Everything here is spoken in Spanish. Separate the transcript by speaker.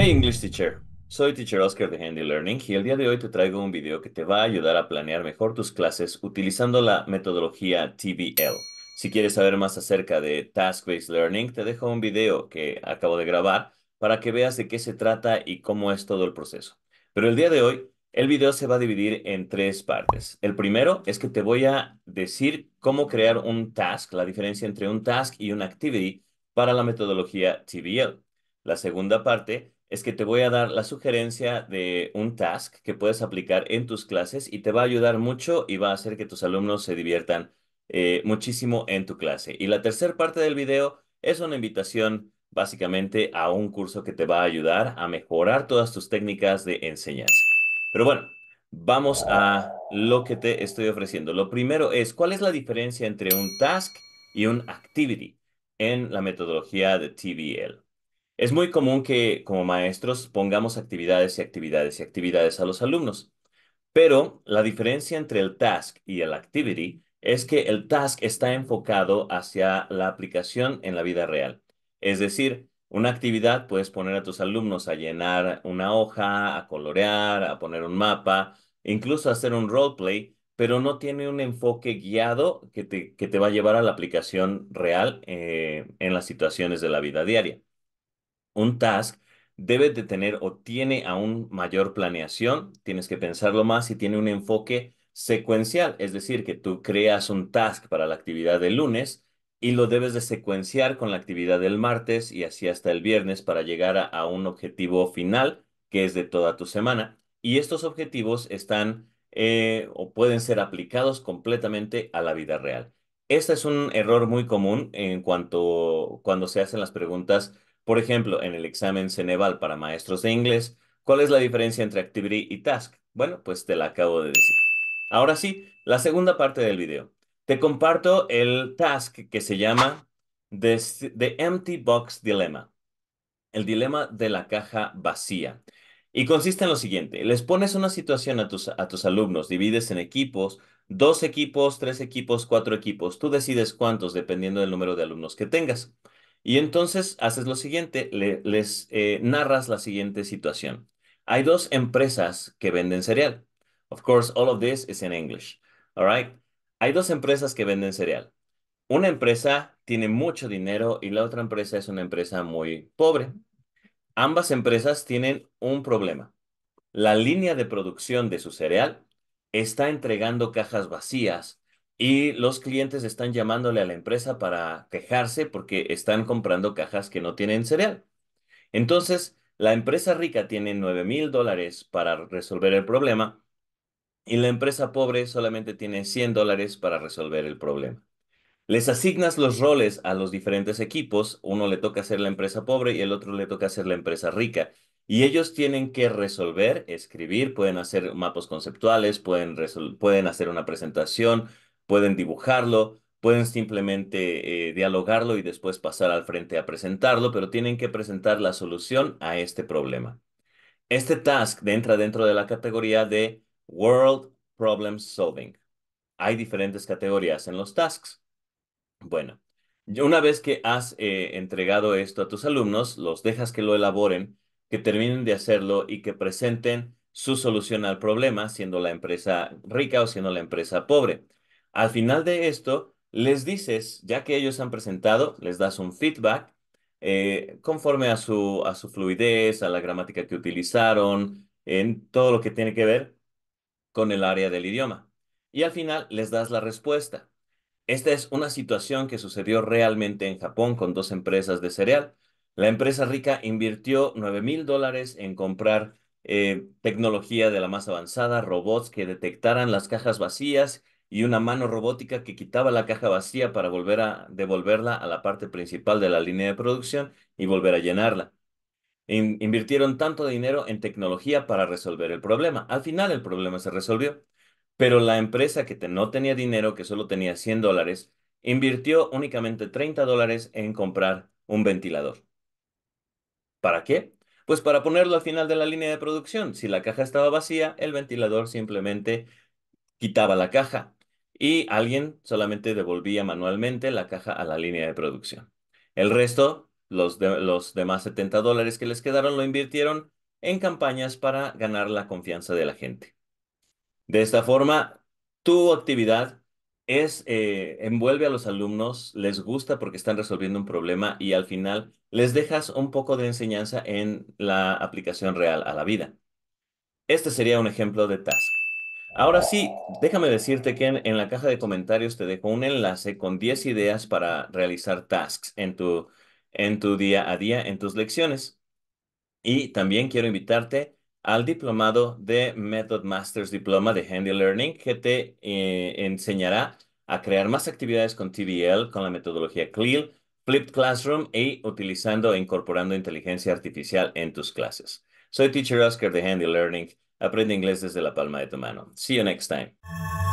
Speaker 1: Hey English Teacher, soy Teacher Oscar de Handy Learning y el día de hoy te traigo un video que te va a ayudar a planear mejor tus clases utilizando la metodología TBL. Si quieres saber más acerca de Task-Based Learning, te dejo un video que acabo de grabar para que veas de qué se trata y cómo es todo el proceso. Pero el día de hoy, el video se va a dividir en tres partes. El primero es que te voy a decir cómo crear un task, la diferencia entre un task y un activity para la metodología TBL. La segunda parte es que te voy a dar la sugerencia de un task que puedes aplicar en tus clases y te va a ayudar mucho y va a hacer que tus alumnos se diviertan eh, muchísimo en tu clase. Y la tercera parte del video es una invitación básicamente a un curso que te va a ayudar a mejorar todas tus técnicas de enseñanza. Pero bueno, vamos a lo que te estoy ofreciendo. Lo primero es, ¿cuál es la diferencia entre un task y un activity en la metodología de TBL? Es muy común que como maestros pongamos actividades y actividades y actividades a los alumnos, pero la diferencia entre el task y el activity es que el task está enfocado hacia la aplicación en la vida real. Es decir, una actividad puedes poner a tus alumnos a llenar una hoja, a colorear, a poner un mapa, incluso hacer un roleplay, pero no tiene un enfoque guiado que te, va a llevar a la aplicación real eh, en las situaciones de la vida diaria un task debe de tener o tiene aún mayor planeación, tienes que pensarlo más y tiene un enfoque secuencial, es decir, que tú creas un task para la actividad del lunes y lo debes de secuenciar con la actividad del martes y así hasta el viernes para llegar a, un objetivo final que es de toda tu semana. Y estos objetivos están eh, o pueden ser aplicados completamente a la vida real. Este es un error muy común en cuanto cuando se hacen las preguntas por ejemplo, en el examen Ceneval para maestros de inglés, ¿cuál es la diferencia entre Activity y Task? Bueno, pues te la acabo de decir. Ahora sí, la segunda parte del video. Te comparto el task que se llama The, Empty Box Dilemma. El dilema de la caja vacía. Y consiste en lo siguiente, les pones una situación a tus, a tus alumnos, divides en equipos, dos equipos, tres equipos, cuatro equipos, tú decides cuántos dependiendo del número de alumnos que tengas. Y entonces haces lo siguiente, les eh, narras la siguiente situación. Hay dos empresas que venden cereal. Of course, all of this is in English. All right. Hay dos empresas que venden cereal. Una empresa tiene mucho dinero y la otra empresa es una empresa muy pobre. Ambas empresas tienen un problema. La línea de producción de su cereal está entregando cajas vacías y los clientes están llamándole a la empresa para quejarse porque están comprando cajas que no tienen cereal. Entonces, la empresa rica tiene 9 mil dólares para resolver el problema y la empresa pobre solamente tiene 100 dólares para resolver el problema. Les asignas los roles a los diferentes equipos, uno le toca hacer la empresa pobre y el otro le toca hacer la empresa rica. Y ellos tienen que resolver, escribir, pueden hacer mapas conceptuales, pueden, pueden hacer una presentación, pueden dibujarlo, pueden simplemente eh, dialogarlo y después pasar al frente a presentarlo, pero tienen que presentar la solución a este problema. Este task entra dentro de la categoría de World Problem Solving. Hay diferentes categorías en los tasks. Bueno, una vez que has eh, entregado esto a tus alumnos, los dejas que lo elaboren, que terminen de hacerlo y que presenten su solución al problema, siendo la empresa rica o siendo la empresa pobre. Al final de esto, les dices, ya que ellos han presentado, les das un feedback eh, conforme a su, fluidez, a la gramática que utilizaron, en todo lo que tiene que ver con el área del idioma. Y al final les das la respuesta. Esta es una situación que sucedió realmente en Japón con dos empresas de cereal. La empresa rica invirtió 9 mil dólares en comprar eh, tecnología de la más avanzada, robots que detectaran las cajas vacías y una mano robótica que quitaba la caja vacía para volver a devolverla a la parte principal de la línea de producción y volver a llenarla. invirtieron tanto dinero en tecnología para resolver el problema. Al final el problema se resolvió, pero la empresa que no tenía dinero, que solo tenía 100 dólares, invirtió únicamente 30 dólares en comprar un ventilador. ¿Para qué? Pues para ponerlo al final de la línea de producción. Si la caja estaba vacía, el ventilador simplemente quitaba la caja y alguien solamente devolvía manualmente la caja a la línea de producción. El resto, los, demás 70 dólares que les quedaron, lo invirtieron en campañas para ganar la confianza de la gente. De esta forma, tu actividad es, eh, envuelve a los alumnos, les gusta porque están resolviendo un problema y al final les dejas un poco de enseñanza en la aplicación real a la vida. Este sería un ejemplo de task. Ahora sí, déjame decirte que en, la caja de comentarios te dejo un enlace con 10 ideas para realizar tasks en tu, día a día, en tus lecciones. Y también quiero invitarte al diplomado de Method Masters Diploma de Handy Learning que te eh, enseñará a crear más actividades con TDL, con la metodología CLIL, Flipped Classroom y utilizando e incorporando inteligencia artificial en tus clases. Soy Teacher Oscar de Handy Learning. Aprende inglés desde la palma de tu mano. See you next time.